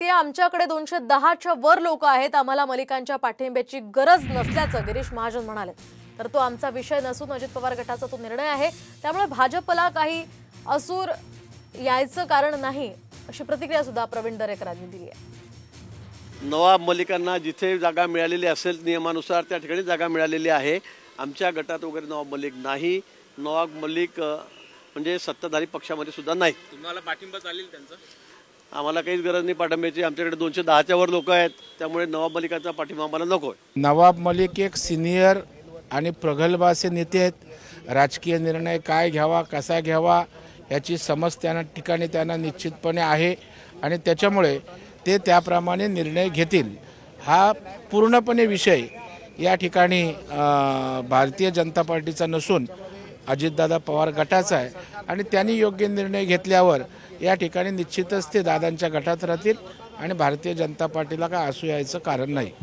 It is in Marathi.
ते आमच्याकडे दोनशे दहाच्या वर लोक आहेत आम्हाला मलिकांच्या पाठिंब्याची गरज नसल्याचं गिरीश महाजन म्हणाले तर तो आमचा विषय नसून अजित पवार गटाचा तो निर्णय आहे त्यामुळे भाजपला काही असूर यायचं कारण नाही अशी प्रतिक्रिया सुद्धा प्रवीण दरेकरांनी दिली आहे नवाब मलिकांना जिथे जागा मिळालेली असेल नियमानुसार त्या ठिकाणी जागा मिळालेली आहे आमच्या गटात वगैरे नवाब मलिक नाही नवाब मलिक म्हणजे सत्ताधारी पक्षामध्ये सुद्धा नाही तुम्हाला पाठिंबा चालेल त्यांचा आम्हाला काहीच गरज नाही पाठिंब्याची आमच्याकडे दोनशे दहाच्या वर लोक आहेत त्यामुळे नवाब मलिकाचा पाठिंबा आम्हाला नको आहे नवाब मलिक एक सिनियर आणि प्रगल्भ असे नेते आहेत राजकीय निर्णय काय घ्यावा कसा घ्यावा याची समज त्यांना ठिकाणी त्यांना निश्चितपणे आहे आणि त्याच्यामुळे ते त्याप्रमाणे निर्णय घेतील हा पूर्णपणे विषय या ठिकाणी भारतीय जनता पार्टीचा नसून अजितदादा पवार गटाचा आहे आणि त्यांनी योग्य निर्णय घेतल्यावर या ठिकाणी निश्चितच ते दादांच्या गटात राहतील आणि भारतीय जनता पार्टीला काय असू यायचं कारण नाही